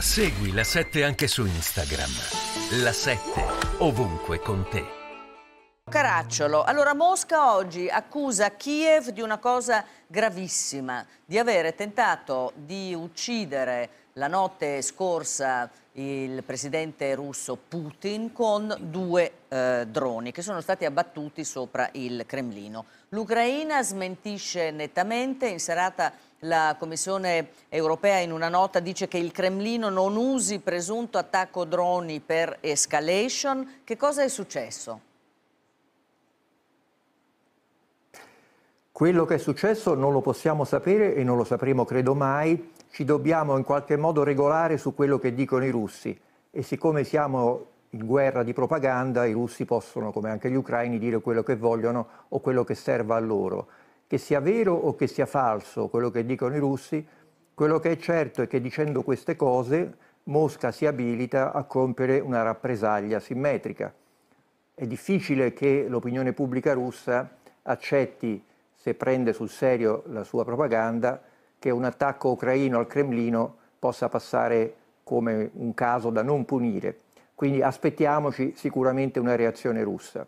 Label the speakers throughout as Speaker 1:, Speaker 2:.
Speaker 1: Segui la 7 anche su Instagram. La 7 ovunque con te.
Speaker 2: Caracciolo, allora Mosca oggi accusa Kiev di una cosa gravissima, di avere tentato di uccidere la notte scorsa il presidente russo Putin con due eh, droni che sono stati abbattuti sopra il Cremlino. L'Ucraina smentisce nettamente in serata la Commissione europea in una nota dice che il Cremlino non usi presunto attacco droni per escalation. Che cosa è successo?
Speaker 1: Quello che è successo non lo possiamo sapere e non lo sapremo credo mai. Ci dobbiamo in qualche modo regolare su quello che dicono i russi e siccome siamo in guerra di propaganda i russi possono, come anche gli ucraini, dire quello che vogliono o quello che serva a loro che sia vero o che sia falso quello che dicono i russi, quello che è certo è che dicendo queste cose Mosca si abilita a compiere una rappresaglia simmetrica. È difficile che l'opinione pubblica russa accetti, se prende sul serio la sua propaganda, che un attacco ucraino al Cremlino possa passare come un caso da non punire. Quindi aspettiamoci sicuramente una reazione russa.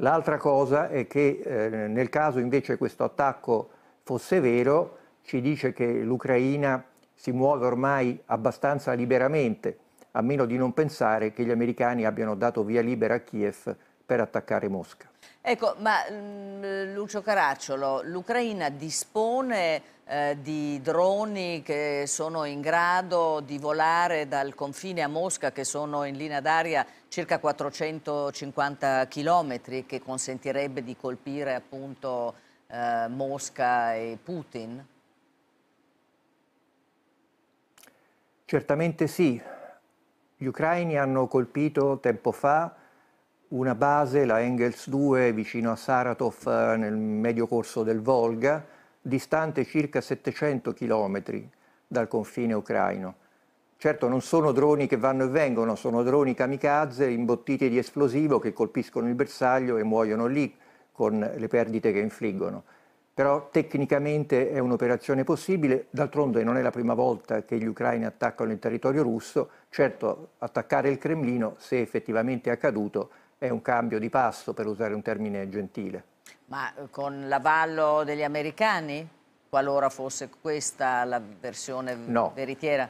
Speaker 1: L'altra cosa è che eh, nel caso invece questo attacco fosse vero, ci dice che l'Ucraina si muove ormai abbastanza liberamente, a meno di non pensare che gli americani abbiano dato via libera a Kiev per attaccare Mosca.
Speaker 2: Ecco, ma mm, Lucio Caracciolo, l'Ucraina dispone eh, di droni che sono in grado di volare dal confine a Mosca, che sono in linea d'aria circa 450 chilometri, che consentirebbe di colpire appunto eh, Mosca e Putin?
Speaker 1: Certamente sì. Gli ucraini hanno colpito tempo fa una base, la Engels 2, vicino a Saratov, eh, nel medio corso del Volga, distante circa 700 km dal confine ucraino. Certo non sono droni che vanno e vengono, sono droni kamikaze imbottiti di esplosivo che colpiscono il bersaglio e muoiono lì con le perdite che infliggono. Però tecnicamente è un'operazione possibile, d'altronde non è la prima volta che gli ucraini attaccano il territorio russo, certo attaccare il Cremlino, se effettivamente è accaduto, è un cambio di passo, per usare un termine gentile.
Speaker 2: Ma eh, con l'avallo degli americani, qualora fosse questa la versione no. veritiera?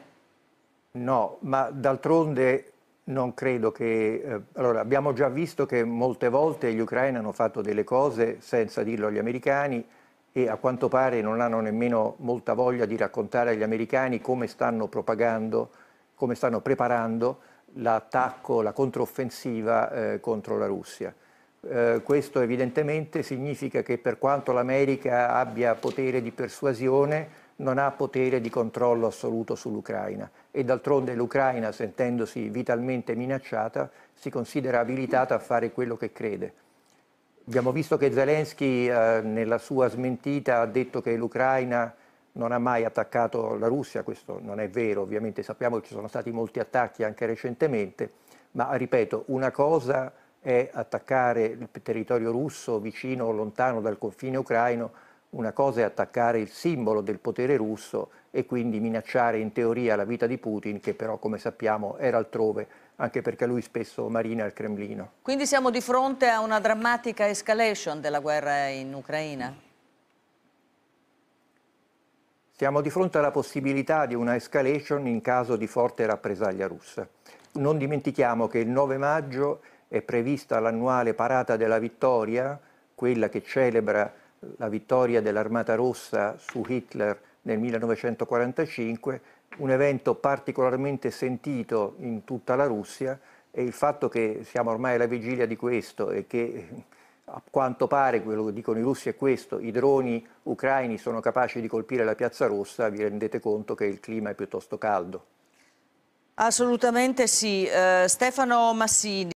Speaker 1: No, ma d'altronde non credo che... Eh, allora, abbiamo già visto che molte volte gli ucraini hanno fatto delle cose senza dirlo agli americani e a quanto pare non hanno nemmeno molta voglia di raccontare agli americani come stanno propagando, come stanno preparando l'attacco, la controffensiva eh, contro la Russia. Eh, questo evidentemente significa che per quanto l'America abbia potere di persuasione, non ha potere di controllo assoluto sull'Ucraina e d'altronde l'Ucraina, sentendosi vitalmente minacciata, si considera abilitata a fare quello che crede. Abbiamo visto che Zelensky eh, nella sua smentita ha detto che l'Ucraina non ha mai attaccato la Russia, questo non è vero, ovviamente sappiamo che ci sono stati molti attacchi anche recentemente, ma ripeto, una cosa è attaccare il territorio russo vicino o lontano dal confine ucraino, una cosa è attaccare il simbolo del potere russo e quindi minacciare in teoria la vita di Putin, che però come sappiamo era altrove, anche perché lui spesso marina al Cremlino.
Speaker 2: Quindi siamo di fronte a una drammatica escalation della guerra in Ucraina?
Speaker 1: Siamo di fronte alla possibilità di una escalation in caso di forte rappresaglia russa. Non dimentichiamo che il 9 maggio è prevista l'annuale parata della vittoria, quella che celebra la vittoria dell'Armata Rossa su Hitler nel 1945, un evento particolarmente sentito in tutta la Russia e il fatto che siamo ormai alla vigilia di questo e che a quanto pare, quello che dicono i russi è questo, i droni ucraini sono capaci di colpire la Piazza Rossa, vi rendete conto che il clima è piuttosto caldo?
Speaker 2: Assolutamente sì. Uh, Stefano Massini.